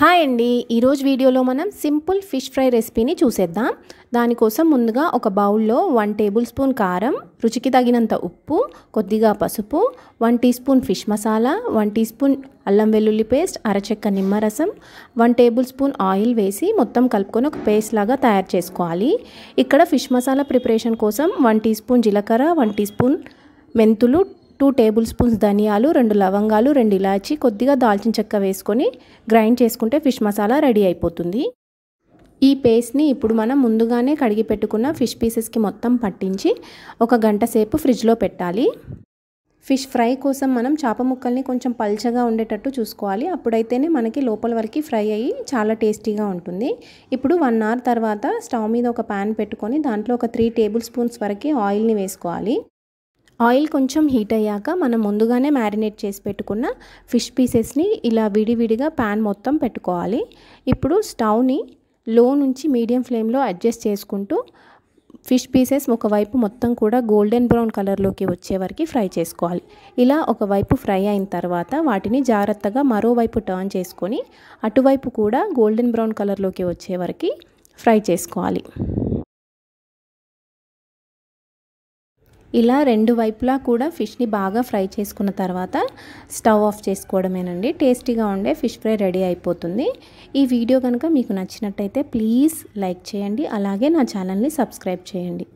hi అండి ఈరోజు వీడియోలో మనం సింపుల్ ఫిష్ ఫ్రై రెసిపీని చూసేద్దాం దానికోసం ముందుగా ఒక బౌల్లో వన్ టేబుల్ స్పూన్ కారం రుచికి తగినంత ఉప్పు కొద్దిగా పసుపు one teaspoon fish masala one teaspoon అల్లం వెల్లుల్లి పేస్ట్ అరచెక్క నిమ్మరసం వన్ టేబుల్ స్పూన్ ఆయిల్ వేసి మొత్తం కలుపుకొని ఒక పేస్ట్ లాగా తయారు చేసుకోవాలి ఇక్కడ ఫిష్ మసాలా ప్రిపరేషన్ కోసం వన్ టీ స్పూన్ జీలకర్ర వన్ టీ స్పూన్ మెంతులు టూ టేబుల్ స్పూన్స్ ధనియాలు రెండు లవంగాలు రెండు ఇలాచి కొద్దిగా దాల్చిన చెక్క వేసుకొని గ్రైండ్ చేసుకుంటే ఫిష్ మసాలా రెడీ అయిపోతుంది ఈ పేస్ట్ని ఇప్పుడు మనం ముందుగానే కడిగి పెట్టుకున్న ఫిష్ పీసెస్కి మొత్తం పట్టించి ఒక గంట సేపు ఫ్రిడ్జ్లో పెట్టాలి ఫిష్ ఫ్రై కోసం మనం చేప ముక్కల్ని కొంచెం పల్చగా ఉండేటట్టు చూసుకోవాలి అప్పుడైతేనే మనకి లోపల వరకు ఫ్రై అయ్యి చాలా టేస్టీగా ఉంటుంది ఇప్పుడు వన్ అవర్ తర్వాత స్టవ్ మీద ఒక ప్యాన్ పెట్టుకొని దాంట్లో ఒక త్రీ టేబుల్ స్పూన్స్ వరకు ఆయిల్ని వేసుకోవాలి ఆయిల్ కొంచెం హీట్ అయ్యాక మనం ముందుగానే మ్యారినేట్ చేసి పెట్టుకున్న ఫిష్ పీసెస్ని ఇలా విడివిడిగా ప్యాన్ మొత్తం పెట్టుకోవాలి ఇప్పుడు స్టవ్ని లో నుంచి మీడియం ఫ్లేమ్లో అడ్జస్ట్ చేసుకుంటూ ఫిష్ పీసెస్ ఒకవైపు మొత్తం కూడా గోల్డెన్ బ్రౌన్ కలర్లోకి వచ్చే వరకు ఫ్రై చేసుకోవాలి ఇలా ఒకవైపు ఫ్రై అయిన తర్వాత వాటిని జాగ్రత్తగా మరోవైపు టర్న్ చేసుకొని అటువైపు కూడా గోల్డెన్ బ్రౌన్ కలర్లోకి వచ్చే వరకు ఫ్రై చేసుకోవాలి ఇలా రెండు వైపులా కూడా ఫిష్ని బాగా ఫ్రై చేసుకున్న తర్వాత స్టవ్ ఆఫ్ చేసుకోవడమేనండి టేస్టీగా ఉండే ఫిష్ ఫ్రై రెడీ అయిపోతుంది ఈ వీడియో కనుక మీకు నచ్చినట్టయితే ప్లీజ్ లైక్ చేయండి అలాగే నా ఛానల్ని సబ్స్క్రైబ్ చేయండి